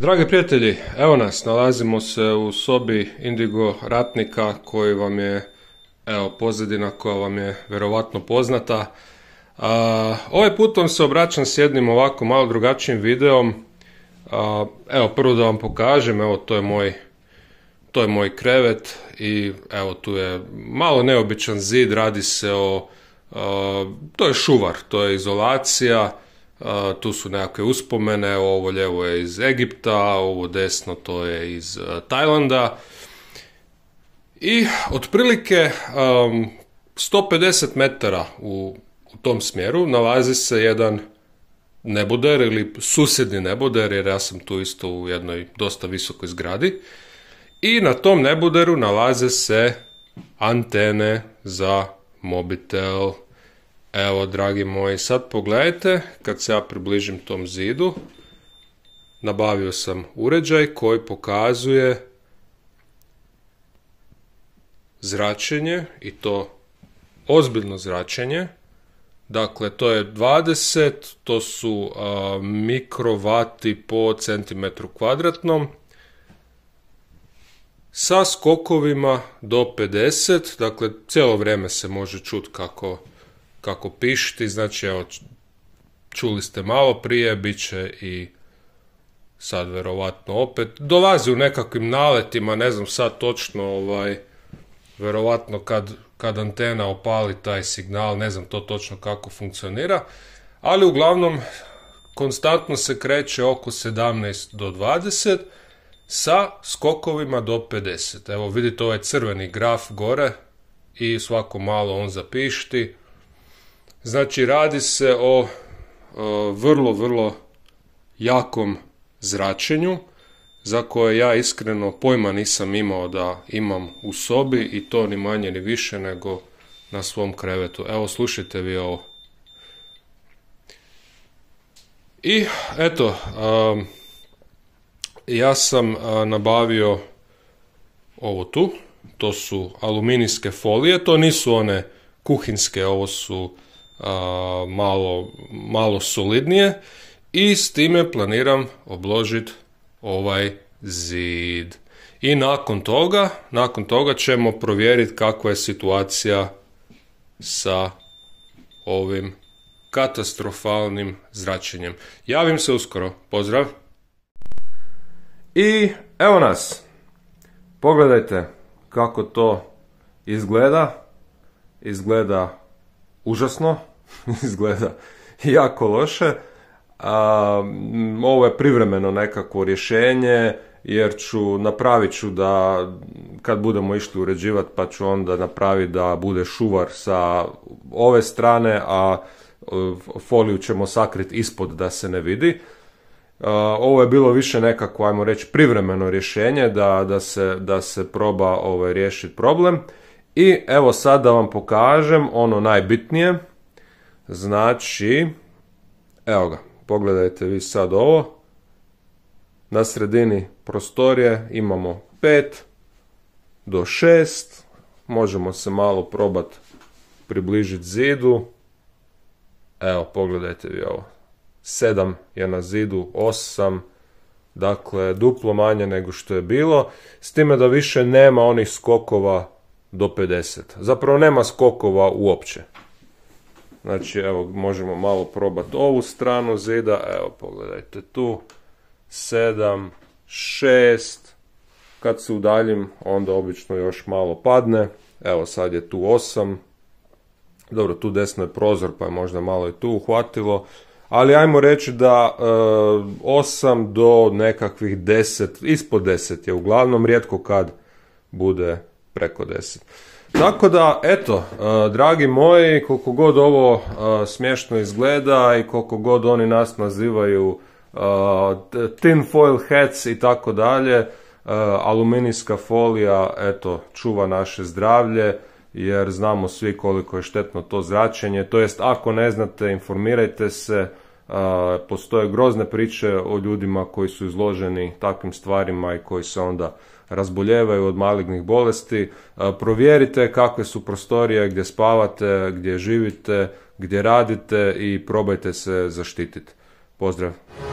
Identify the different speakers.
Speaker 1: Dragi prijatelji, evo nas, nalazimo se u sobi Indigo Ratnika koji vam je, evo, pozadina koja vam je verovatno poznata. ovaj put vam se obraćam s jednim ovako malo drugačijim videom. evo, prvo da vam pokažem, evo, to je moj to je moj krevet i evo tu je malo neobičan zid, radi se o, to je šuvar, to je izolacija, tu su nekakve uspomene, ovo ljevo je iz Egipta, ovo desno to je iz e, Tajlanda. I otprilike 150 metara u, u tom smjeru nalazi se jedan neboder ili susjedni neboder, jer ja sam tu isto u jednoj dosta visokoj zgradi. I na tom neboderu nalaze se antene za mobitel, Evo, dragi moji, sad pogledajte, kad se ja približim tom zidu, nabavio sam uređaj koji pokazuje zračenje i to ozbiljno zračenje. Dakle, to je 20, to su a, mikrovati po centimetru kvadratnom, sa skokovima do 50, dakle, cijelo vrijeme se može čuti kako kako pišti. Znači, evo, čuli ste malo prije, bit će i sad verovatno opet. Dolazi u nekakvim naletima, ne znam sad točno, ovaj, verovatno kad, kad antena opali taj signal, ne znam to točno kako funkcionira, ali uglavnom konstantno se kreće oko 17 do 20 sa skokovima do 50. Evo vidite ovaj crveni graf gore i svako malo on zapišti Znači radi se o, vrlo, vrlo jakom zračenju za koje ja iskreno pojma nisam imao da imam u sobi i to ni manje ni više nego na svom krevetu. Evo slušajte vi ovo. I eto, um, ja sam uh, nabavio ovo tu, to su aluminijske folije, to nisu one kuhinske, ovo su a, malo, malo solidnije i s time planiram obložiti ovaj zid. I nakon toga, nakon toga ćemo provjeriti kakva je situacija sa ovim katastrofalnim zračenjem. Javim se uskoro. Pozdrav! I evo nas. Pogledajte kako to izgleda. Izgleda užasno. izgleda jako loše. ovo je privremeno nekakvo rješenje jer ću napravit ću da kad budemo išli uređivati pa ću onda napraviti da bude šuvar sa ove strane, a e, foliju ćemo sakriti ispod da se ne vidi. E, ovo je bilo više nekako, ajmo reći, privremeno rješenje da, da, se, da se proba ovaj, riješiti problem. I evo sad da vam pokažem ono najbitnije Znači, evo ga, pogledajte vi sad ovo. Na sredini prostorije imamo 5 do 6. Možemo se malo probati približiti zidu. Evo, pogledajte vi ovo. 7 je na zidu, 8. Dakle, duplo manje nego što je bilo. S time da više nema onih skokova do 50. Zapravo nema skokova uopće. Znači, evo, možemo malo probati ovu stranu zida. Evo, pogledajte tu. 7, 6. Kad se udaljim, onda obično još malo padne. Evo, sad je tu 8. Dobro, tu desno je prozor, pa je možda malo i tu uhvatilo. Ali ajmo reći da e, 8 do nekakvih 10, ispod 10 je uglavnom, rijetko kad bude preko 10. Tako da, eto, e, dragi moji, koliko god ovo e, smješno izgleda i koliko god oni nas nazivaju e, tin foil hats i tako dalje, aluminijska folija, eto, čuva naše zdravlje jer znamo svi koliko je štetno to zračenje, to jest ako ne znate informirajte se, Postoje grozne priče o ljudima koji su izloženi takvim stvarima i koji se onda razboljevaju od malignih bolesti. Provjerite kakve su prostorije gdje spavate, gdje živite, gdje radite i probajte se zaštititi. Pozdrav!